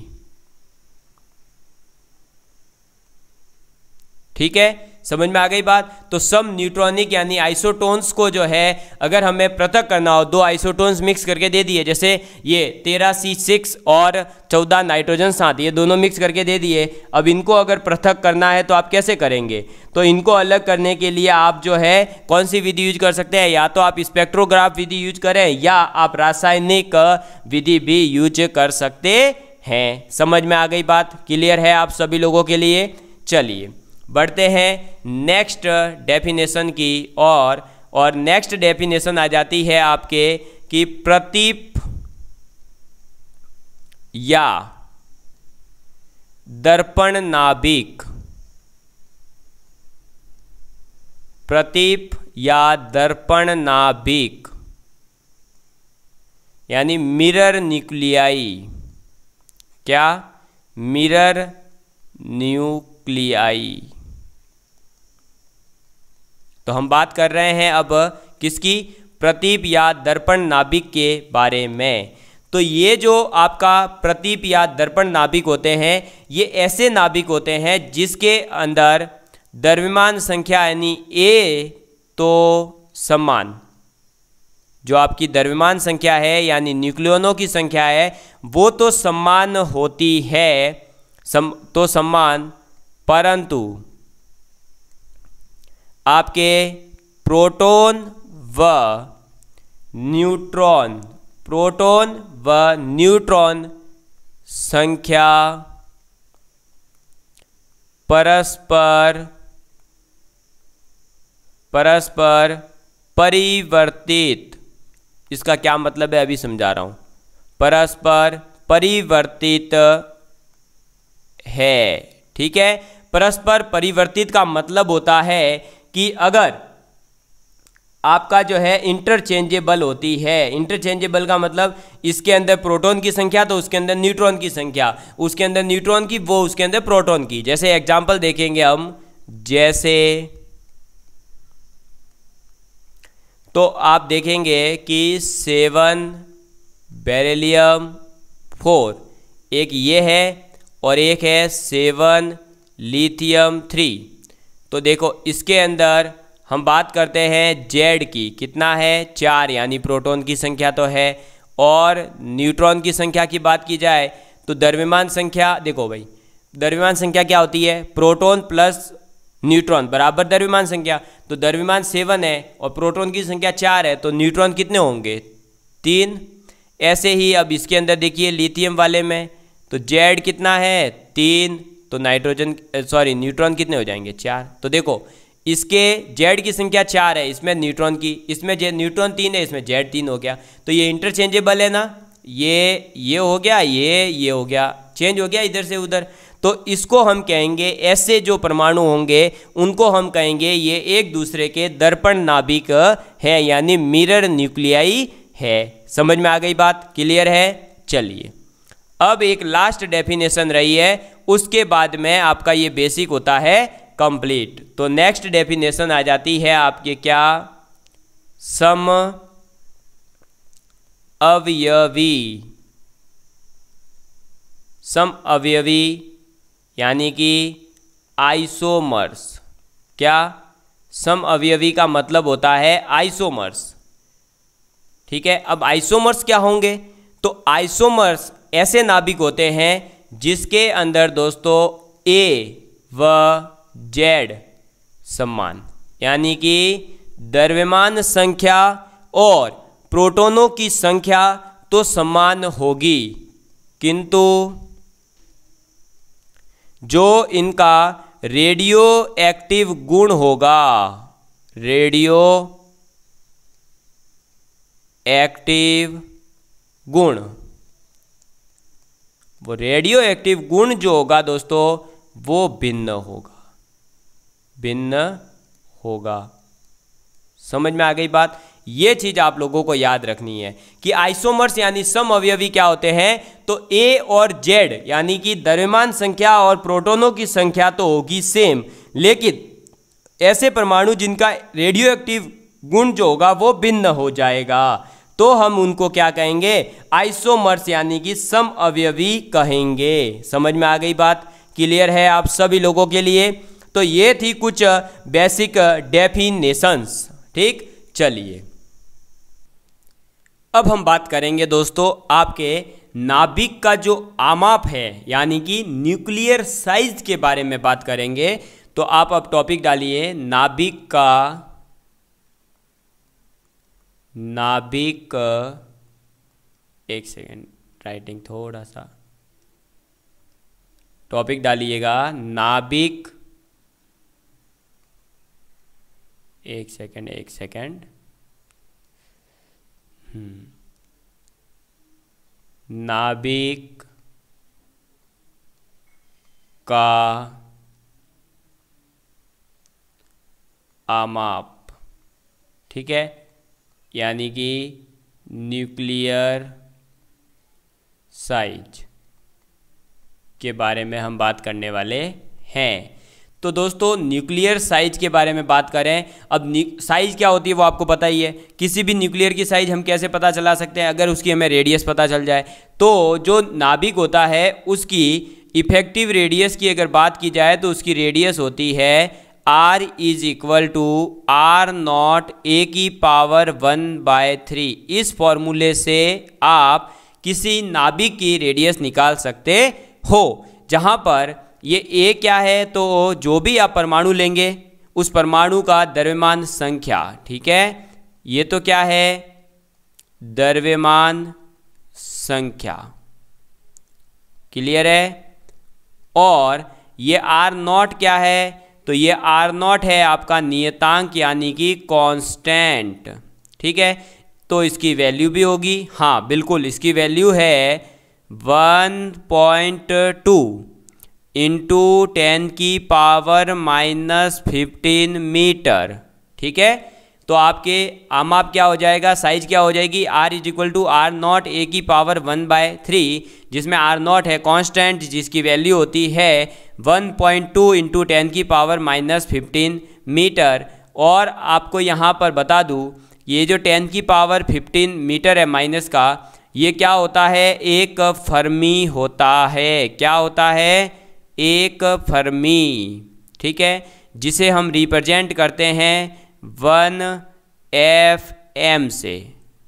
ठीक है समझ में आ गई बात तो सम न्यूट्रॉनिक यानी आइसोटोन्स को जो है अगर हमें पृथक करना हो दो आइसोटोन्स मिक्स करके दे दिए जैसे ये तेरह सी सिक्स और चौदह नाइट्रोजन साथ ये दोनों मिक्स करके दे दिए अब इनको अगर पृथक करना है तो आप कैसे करेंगे तो इनको अलग करने के लिए आप जो है कौन सी विधि यूज कर सकते हैं या तो आप स्पेक्ट्रोग्राफ विधि यूज करें या आप रासायनिक विधि भी यूज कर सकते हैं समझ में आ गई बात क्लियर है आप सभी लोगों के लिए चलिए बढ़ते हैं नेक्स्ट डेफिनेशन की और और नेक्स्ट डेफिनेशन आ जाती है आपके कि प्रतीप या दर्पण नाभिक प्रतीप या दर्पण नाभिक यानी मिरर न्यूक्लियाई क्या मिरर न्यूक्लियाई तो हम बात कर रहे हैं अब किसकी प्रतीप या दर्पण नाभिक के बारे में तो ये जो आपका प्रतीप या दर्पण नाभिक होते हैं ये ऐसे नाभिक होते हैं जिसके अंदर द्रव्यमान संख्या यानी ए तो सम्मान जो आपकी द्रव्यमान संख्या है यानी न्यूक्लियोनों की संख्या है वो तो सम्मान होती है सम तो सम्मान परंतु आपके प्रोटॉन व न्यूट्रॉन प्रोटॉन व न्यूट्रॉन संख्या परस्पर परस्पर परिवर्तित इसका क्या मतलब है अभी समझा रहा हूँ परस्पर परिवर्तित है ठीक है परस्पर परिवर्तित का मतलब होता है कि अगर आपका जो है इंटरचेंजेबल होती है इंटरचेंजेबल का मतलब इसके अंदर प्रोटॉन की संख्या तो उसके अंदर न्यूट्रॉन की संख्या उसके अंदर न्यूट्रॉन की वो उसके अंदर प्रोटॉन की जैसे एग्जांपल देखेंगे हम जैसे तो आप देखेंगे कि सेवन बेरेलियम फोर एक ये है और एक है सेवन लिथियम थ्री तो देखो इसके अंदर हम बात करते हैं जेड की कितना है चार यानी प्रोटॉन की संख्या तो है और न्यूट्रॉन की संख्या की बात की जाए तो द्रव्यमान संख्या देखो भाई द्रव्यमान संख्या क्या होती है प्रोटॉन प्लस न्यूट्रॉन बराबर द्रव्यमान संख्या तो द्रव्यमान सेवन है और प्रोटॉन की संख्या चार है तो न्यूट्रॉन कितने होंगे तीन ऐसे ही अब इसके अंदर देखिए लिथियम वाले में तो जेड कितना है तीन तो नाइट्रोजन सॉरी न्यूट्रॉन कितने हो जाएंगे चार तो देखो इसके जेड की संख्या चार है इसमें न्यूट्रॉन की इसमें जे न्यूट्रॉन तीन है इसमें जेड तीन हो गया तो ये इंटरचेंजेबल है ना ये ये हो गया ये ये हो गया चेंज हो गया इधर से उधर तो इसको हम कहेंगे ऐसे जो परमाणु होंगे उनको हम कहेंगे ये एक दूसरे के दर्पण नाभिक है यानी मिरर न्यूक्लियाई है समझ में आ गई बात क्लियर है चलिए अब एक लास्ट डेफिनेशन रही है उसके बाद में आपका ये बेसिक होता है कंप्लीट तो नेक्स्ट डेफिनेशन आ जाती है आपके क्या सम अवयवी सम अवयवी यानी कि आइसोमर्स क्या सम अवयवी का मतलब होता है आइसोमर्स ठीक है अब आइसोमर्स क्या होंगे तो आइसोमर्स ऐसे नाभिक होते हैं जिसके अंदर दोस्तों ए व जेड सम्मान यानी कि द्रव्यमान संख्या और प्रोटोनों की संख्या तो समान होगी किंतु जो इनका रेडियो एक्टिव गुण होगा रेडियो एक्टिव गुण वो रेडियो एक्टिव गुण जो होगा दोस्तों वो भिन्न होगा भिन्न होगा समझ में आ गई बात ये चीज आप लोगों को याद रखनी है कि आइसोमर्स यानी सम अवयवी क्या होते हैं तो ए और जेड यानी कि द्रव्यमान संख्या और प्रोटोनों की संख्या तो होगी सेम लेकिन ऐसे परमाणु जिनका रेडियो एक्टिव गुण जो होगा वो भिन्न हो जाएगा तो हम उनको क्या कहेंगे आइसोमर्स यानी कि सम अवयवी कहेंगे समझ में आ गई बात क्लियर है आप सभी लोगों के लिए तो ये थी कुछ बेसिक डेफिनेशंस ठीक चलिए अब हम बात करेंगे दोस्तों आपके नाभिक का जो आमाप है यानी कि न्यूक्लियर साइज के बारे में बात करेंगे तो आप अब टॉपिक डालिए नाभिक का नाभिक एक सेकेंड राइटिंग थोड़ा सा टॉपिक डालिएगा नाभिक एक सेकेंड एक सेकेंड हम्म। नाभिक का आमाप ठीक है यानी कि न्यूक्लियर साइज के बारे में हम बात करने वाले हैं तो दोस्तों न्यूक्लियर साइज के बारे में बात करें अब साइज क्या होती है वो आपको पता ही है किसी भी न्यूक्लियर की साइज हम कैसे पता चला सकते हैं अगर उसकी हमें रेडियस पता चल जाए तो जो नाभिक होता है उसकी इफेक्टिव रेडियस की अगर बात की जाए तो उसकी रेडियस होती है R is equal to R naught A की पावर वन बाय थ्री इस फॉर्मूले से आप किसी नाभिक की रेडियस निकाल सकते हो जहां पर ये ए क्या है तो जो भी आप परमाणु लेंगे उस परमाणु का द्रव्यमान संख्या ठीक है ये तो क्या है द्रव्यमान संख्या क्लियर है और ये आर नॉट क्या है तो ये आर नॉट है आपका नियतांक यानी कि कांस्टेंट ठीक है तो इसकी वैल्यू भी होगी हाँ बिल्कुल इसकी वैल्यू है one point two into ten की पावर माइनस फिफ्टीन मीटर ठीक है तो आपके आम आप क्या हो जाएगा साइज क्या हो जाएगी R is equal to R naught A की पावर वन बाय थ्री जिसमें आर नॉट है कांस्टेंट जिसकी वैल्यू होती है one point two into ten की पावर माइनस फिफ्टीन मीटर और आपको यहाँ पर बता दूँ ये जो टेन की पावर फिफ्टीन मीटर है माइनस का ये क्या होता है एक फर्मी होता है क्या होता है एक फर्मी ठीक है जिसे हम रिप्रेजेंट करते हैं वन एफ एम से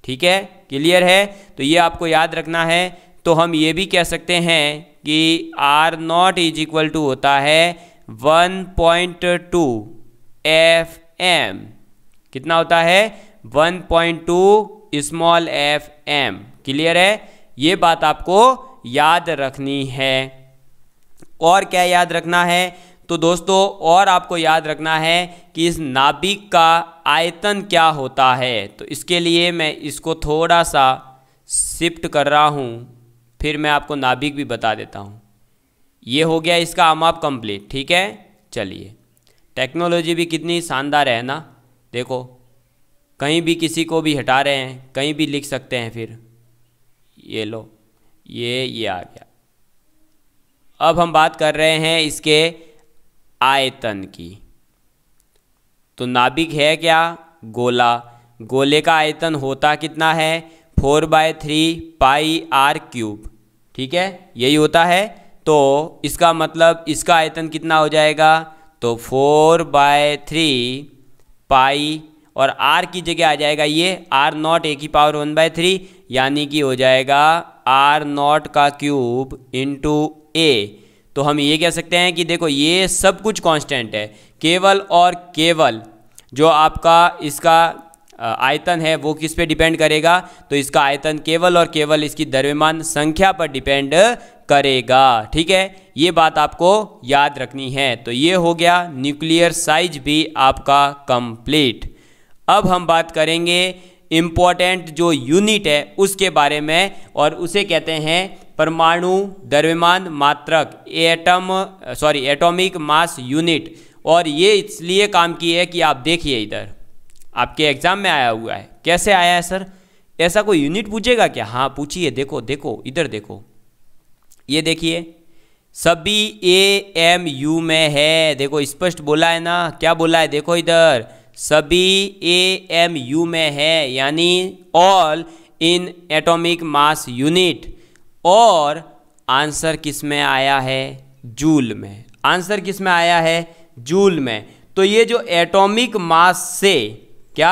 ठीक है क्लियर है तो ये आपको याद रखना है तो हम ये भी कह सकते हैं कि R naught is equal to होता है one point two F M कितना होता है one point two small F M clear है ये बात आपको याद रखनी है और क्या याद रखना है तो दोस्तों और आपको याद रखना है कि इस नाभिक का आयतन क्या होता है तो इसके लिए मैं इसको थोड़ा सा शिफ्ट कर रहा हूँ फिर मैं आपको नाभिक भी बता देता हूँ ये हो गया इसका अमाप कंप्लीट ठीक है चलिए टेक्नोलॉजी भी कितनी शानदार है ना देखो कहीं भी किसी को भी हटा रहे हैं कहीं भी लिख सकते हैं फिर ये लो ये ये आ गया अब हम बात कर रहे हैं इसके आयतन की तो नाभिक है क्या गोला गोले का आयतन होता कितना है four by three pi R cube ठीक है यही होता है तो इसका मतलब इसका आयतन कितना हो जाएगा तो फोर बाय थ्री पाई और आर की जगह आ जाएगा ये आर नॉट ए की पावर वन बाय थ्री यानी कि हो जाएगा आर नॉट का क्यूब इंटू ए तो हम ये कह सकते हैं कि देखो ये सब कुछ कांस्टेंट है केवल और केवल जो आपका इसका आयतन है वो किस पे डिपेंड करेगा तो इसका आयतन केवल और केवल इसकी द्रव्यमान संख्या पर डिपेंड करेगा ठीक है ये बात आपको याद रखनी है तो ये हो गया न्यूक्लियर साइज भी आपका कंप्लीट अब हम बात करेंगे इम्पॉर्टेंट जो यूनिट है उसके बारे में और उसे कहते हैं परमाणु द्रव्यमान मात्रक atom sorry atomic mass unit और ये इसलिए काम की है कि आप देखिए इधर आपके एग्जाम में आया हुआ है कैसे आया है सर ऐसा कोई यूनिट पूछेगा क्या हाँ पूछिए देखो देखो इधर देखो ये देखिए सभी ए एम यू में है देखो स्पष्ट बोला है ना क्या बोला है देखो इधर सभी ए एम यू में है यानी all in atomic mass unit और आंसर किस में आया है जूल में आंसर किस में आया है जूल में तो ये जो एटॉमिक मास से क्या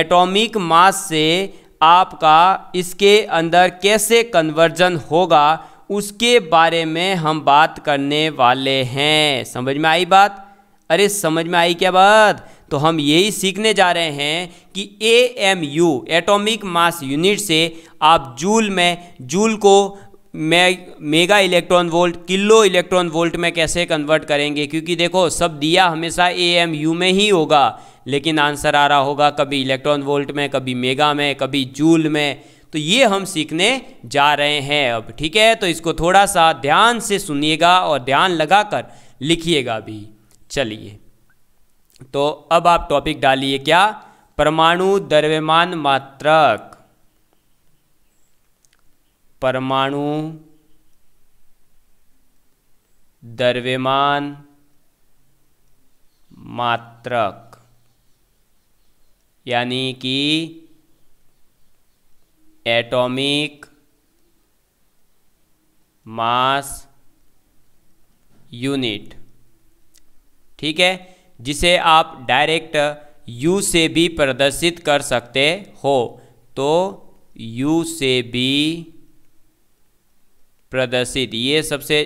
एटॉमिक मास से आपका इसके अंदर कैसे कन्वर्जन होगा उसके बारे में हम बात करने वाले हैं समझ में आई बात अरे समझ में आई क्या बात तो हम यही सीखने जा रहे हैं कि A M U atomic mass unit से आप जूल में जूल को मे mega electron volt kilo electron volt में कैसे कन्वर्ट करेंगे क्योंकि देखो सब दिया हमेशा ए एम यू में ही होगा लेकिन आंसर आ रहा होगा कभी इलेक्ट्रॉन वोल्ट में कभी मेगा में कभी जूल में तो ये हम सीखने जा रहे हैं अब ठीक है तो इसको थोड़ा सा ध्यान से सुनिएगा और ध्यान लगाकर लिखिएगा भी चलिए तो अब आप टॉपिक डालिए क्या परमाणु द्रव्यमान मात्रक परमाणु द्रव्यमान मात्रक यानी कि एटॉमिक मास यूनिट ठीक है जिसे आप डायरेक्ट यू से भी प्रदर्शित कर सकते हो तो यू से भी प्रदर्शित ये सबसे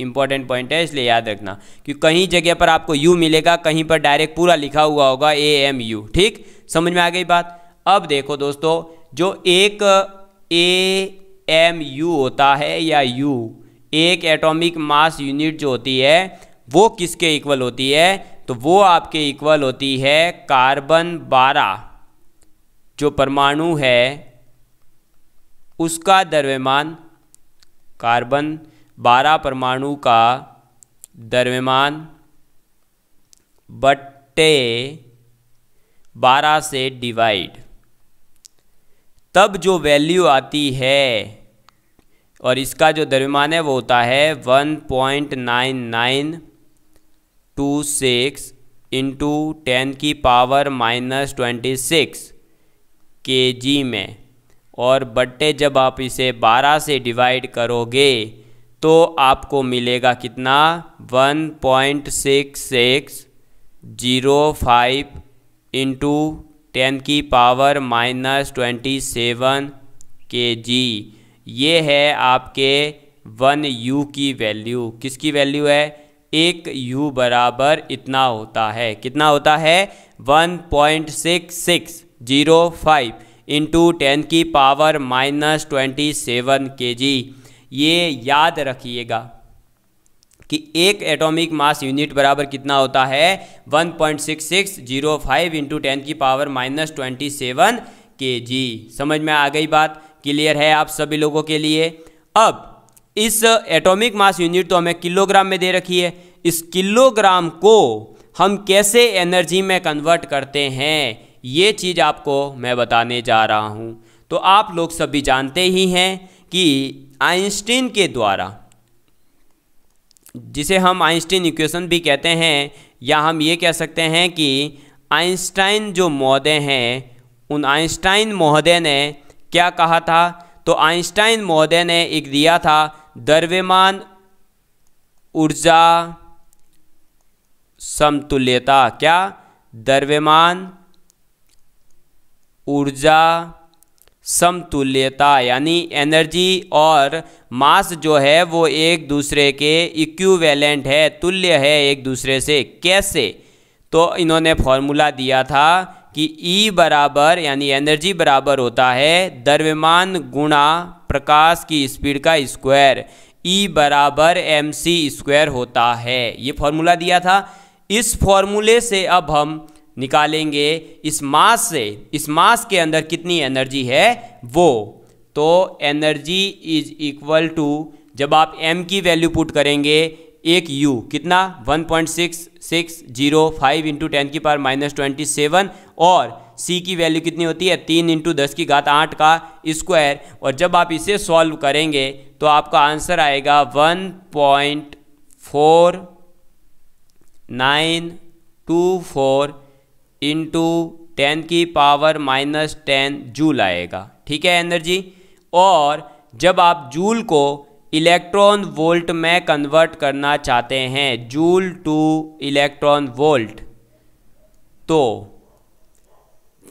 इंपॉर्टेंट पॉइंट है इसलिए याद रखना कि कहीं जगह पर आपको यू मिलेगा कहीं पर डायरेक्ट पूरा लिखा हुआ होगा ए एम यू ठीक समझ में आ गई बात अब देखो दोस्तों जो एक ए एम यू होता है या यू एक एटॉमिक मास यूनिट जो होती है वो किसके इक्वल होती है तो वो आपके इक्वल होती है कार्बन 12 जो परमाणु है उसका द्रव्यमान कार्बन 12 परमाणु का द्रव्यमान बट्टे 12 से डिवाइड तब जो वैल्यू आती है और इसका जो द्रव्यमान है वो होता है 1.99 टू सिक्स इंटू टेन की power minus twenty six K G में और बट्टे जब आप इसे बारह से डिवाइड करोगे तो आपको मिलेगा कितना one point six six zero five into ten की power minus twenty seven K G ये है आपके वन यू की वैल्यू किसकी वैल्यू है एक यू बराबर इतना होता है कितना होता है 1.6605 इंटू टेन की power minus twenty seven K G ये याद रखिएगा कि एक एटॉमिक मास यूनिट बराबर कितना होता है 1.6605 इंटू टेन की power minus twenty seven K G समझ में आ गई बात क्लियर है आप सभी लोगों के लिए अब इस एटॉमिक मास यूनिट तो हमें किलोग्राम में दे रखी है इस किलोग्राम को हम कैसे एनर्जी में कन्वर्ट करते हैं ये चीज़ आपको मैं बताने जा रहा हूँ तो आप लोग सभी जानते ही हैं कि आइंस्टीन के द्वारा जिसे हम आइंस्टीन इक्वेशन भी कहते हैं या हम ये कह सकते हैं कि आइंस्टाइन जो महोदय हैं उन आइंस्टाइन महोदय ने क्या कहा था तो आइंस्टाइन महोदय ने एक दिया था द्रव्यमान ऊर्जा समतुल्यता क्या द्रव्यमान ऊर्जा समतुल्यता यानी एनर्जी और मास जो है वो एक दूसरे के इक्विवेलेंट है तुल्य है एक दूसरे से कैसे तो इन्होंने फॉर्मूला दिया था कि E बराबर यानी एनर्जी बराबर होता है द्रव्यमान गुणा प्रकाश की स्पीड का स्क्वायर ई e बराबर एम सी स्क्वायर होता है ये फॉर्मूला दिया था इस फॉर्मूले से अब हम निकालेंगे इस मास से इस मास के अंदर कितनी एनर्जी है वो तो एनर्जी इज इक्वल टू जब आप m की वैल्यू पुट करेंगे एक u कितना 1.6605 point six six zero five into ten की पावर माइनस ट्वेंटी सेवन और सी की वैल्यू कितनी होती है तीन इंटू दस की घात आठ का स्क्वायर और जब आप इसे सॉल्व करेंगे तो आपका आंसर आएगा one point four nine two four into ten की पावर माइनस टेन जूल आएगा ठीक है एनर्जी और जब आप जूल को इलेक्ट्रॉन वोल्ट में कन्वर्ट करना चाहते हैं जूल टू इलेक्ट्रॉन वोल्ट तो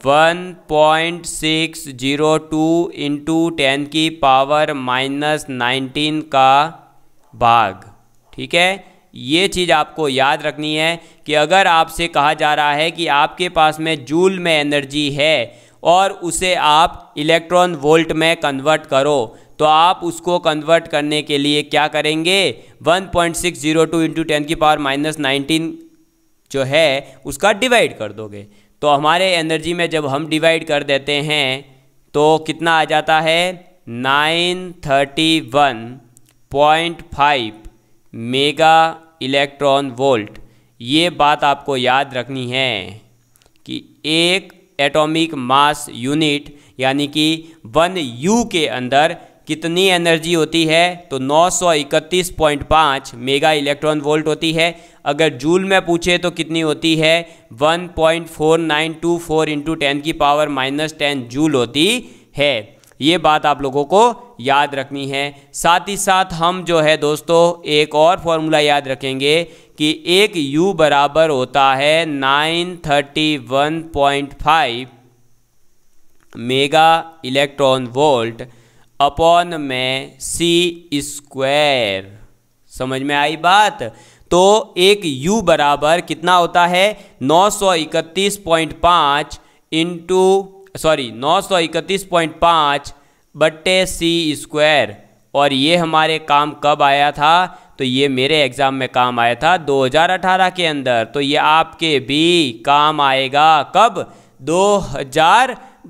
one point six zero two into ten की पावर माइनस नाइनटीन का भाग ठीक है ये चीज़ आपको याद रखनी है कि अगर आपसे कहा जा रहा है कि आपके पास में जूल में एनर्जी है और उसे आप इलेक्ट्रॉन वोल्ट में कन्वर्ट करो तो आप उसको कन्वर्ट करने के लिए क्या करेंगे 1.602 point six zero two into ten की पावर माइनस नाइनटीन जो है उसका डिवाइड कर दोगे तो हमारे एनर्जी में जब हम डिवाइड कर देते हैं तो कितना आ जाता है nine thirty one point five mega electron volt ये बात आपको याद रखनी है कि एक एटॉमिक मास यूनिट यानी कि वन यू के अंदर कितनी एनर्जी होती है तो 931.5 मेगा इलेक्ट्रॉन वोल्ट होती है अगर जूल में पूछे तो कितनी होती है 1.4924 पॉइंट इंटू टेन की पावर माइनस टेन जूल होती है ये बात आप लोगों को याद रखनी है साथ ही साथ हम जो है दोस्तों एक और फॉर्मूला याद रखेंगे कि एक U बराबर होता है 931.5 मेगा इलेक्ट्रॉन वोल्ट अपॉन में सी स्क्वायर समझ में आई बात तो एक u बराबर कितना होता है 931.5 इंटू सॉरी 931.5 बट्टे सी स्क्वायर और ये हमारे काम कब आया था तो ये मेरे एग्ज़ाम में काम आया था 2018 के अंदर तो ये आपके भी काम आएगा कब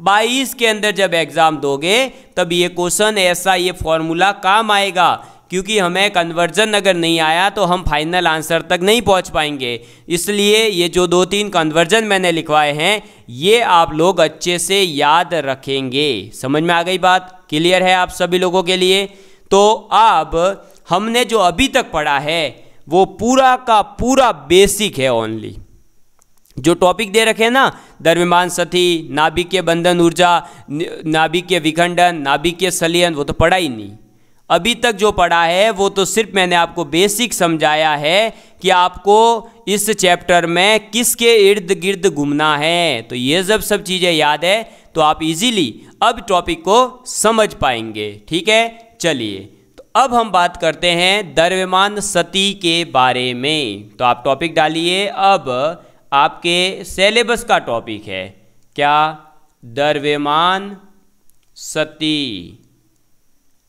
बाईस के अंदर जब एग्ज़ाम दोगे तब ये क्वेश्चन ऐसा ये फॉर्मूला काम आएगा क्योंकि हमें कन्वर्जन अगर नहीं आया तो हम फाइनल आंसर तक नहीं पहुंच पाएंगे इसलिए ये जो दो तीन कन्वर्जन मैंने लिखवाए हैं ये आप लोग अच्छे से याद रखेंगे समझ में आ गई बात क्लियर है आप सभी लोगों के लिए तो अब हमने जो अभी तक पढ़ा है वो पूरा का पूरा बेसिक है ओनली जो टॉपिक दे रखे हैं ना द्रव्यमान सती नाभिकीय बंधन ऊर्जा नाभिकीय विखंडन नाभिकीय सलियन वो तो पढ़ा ही नहीं अभी तक जो पढ़ा है वो तो सिर्फ मैंने आपको बेसिक समझाया है कि आपको इस चैप्टर में किसके इर्द गिर्द घूमना है तो ये जब सब चीज़ें याद है तो आप इजीली अब टॉपिक को समझ पाएंगे ठीक है चलिए तो अब हम बात करते हैं दरव्यमान सती के बारे में तो आप टॉपिक डालिए अब आपके सेलेबस का टॉपिक है क्या दरवेमान सती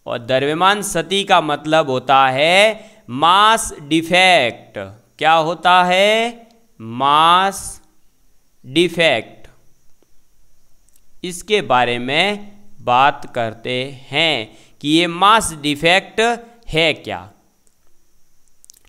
और दरव्यमान सती का मतलब होता है मास डिफेक्ट क्या होता है मास डिफेक्ट इसके बारे में बात करते हैं कि ये मास डिफेक्ट है क्या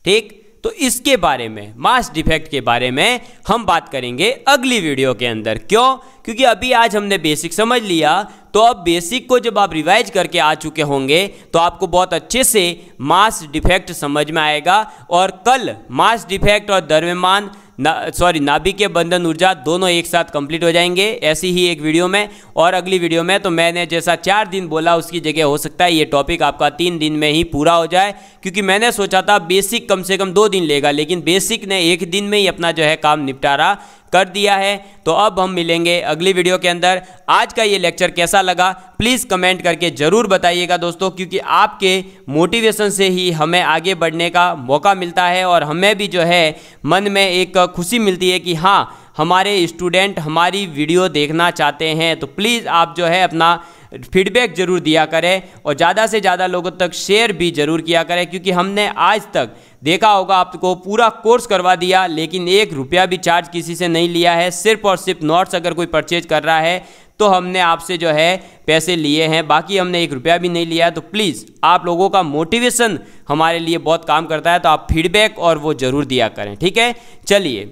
ठीक तो इसके बारे में मास डिफेक्ट के बारे में हम बात करेंगे अगली वीडियो के अंदर क्यों क्योंकि अभी आज हमने बेसिक समझ लिया तो अब बेसिक को जब आप रिवाइज करके आ चुके होंगे तो आपको बहुत अच्छे से मास डिफेक्ट समझ में आएगा और कल मास डिफेक्ट और द्रव्यमान ना सॉरी के बंधन ऊर्जा दोनों एक साथ कंप्लीट हो जाएंगे ऐसी ही एक वीडियो में और अगली वीडियो में तो मैंने जैसा चार दिन बोला उसकी जगह हो सकता है ये टॉपिक आपका तीन दिन में ही पूरा हो जाए क्योंकि मैंने सोचा था बेसिक कम से कम दो दिन लेगा लेकिन बेसिक ने एक दिन में ही अपना जो है काम निपटारा कर दिया है तो अब हम मिलेंगे अगली वीडियो के अंदर आज का ये लेक्चर कैसा लगा प्लीज़ कमेंट करके ज़रूर बताइएगा दोस्तों क्योंकि आपके मोटिवेशन से ही हमें आगे बढ़ने का मौका मिलता है और हमें भी जो है मन में एक खुशी मिलती है कि हाँ हमारे स्टूडेंट हमारी वीडियो देखना चाहते हैं तो प्लीज़ आप जो है अपना फीडबैक जरूर दिया करें और ज़्यादा से ज़्यादा लोगों तक शेयर भी जरूर किया करें क्योंकि हमने आज तक देखा होगा आपको पूरा कोर्स करवा दिया लेकिन एक रुपया भी चार्ज किसी से नहीं लिया है सिर्फ और सिर्फ नोट्स अगर कोई परचेज कर रहा है तो हमने आपसे जो है पैसे लिए हैं बाकी हमने एक रुपया भी नहीं लिया तो प्लीज़ आप लोगों का मोटिवेशन हमारे लिए बहुत काम करता है तो आप फीडबैक और वो ज़रूर दिया करें ठीक है चलिए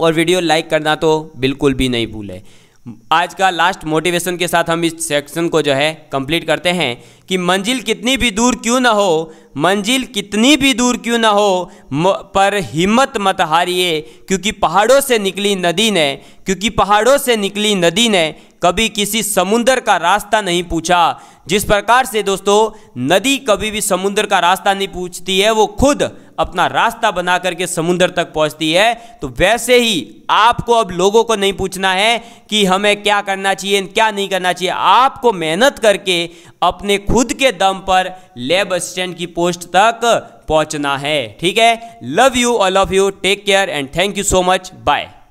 और वीडियो लाइक करना तो बिल्कुल भी नहीं भूलें आज का लास्ट मोटिवेशन के साथ हम इस सेक्शन को जो है कंप्लीट करते हैं कि मंजिल कितनी भी दूर क्यों ना हो मंजिल कितनी भी दूर क्यों ना हो पर हिम्मत मत हारिए क्योंकि पहाड़ों से निकली नदी ने क्योंकि पहाड़ों से निकली नदी ने कभी किसी समुंदर का रास्ता नहीं पूछा जिस प्रकार से दोस्तों नदी कभी भी समुंदर का रास्ता नहीं पूछती है वो खुद अपना रास्ता बना करके समुद्र तक पहुंचती है तो वैसे ही आपको अब लोगों को नहीं पूछना है कि हमें क्या करना चाहिए क्या नहीं करना चाहिए आपको मेहनत करके अपने खुद के दम पर लेब असिस्टेंट की पोस्ट तक पहुंचना है ठीक है love you all of you take care and thank you so much bye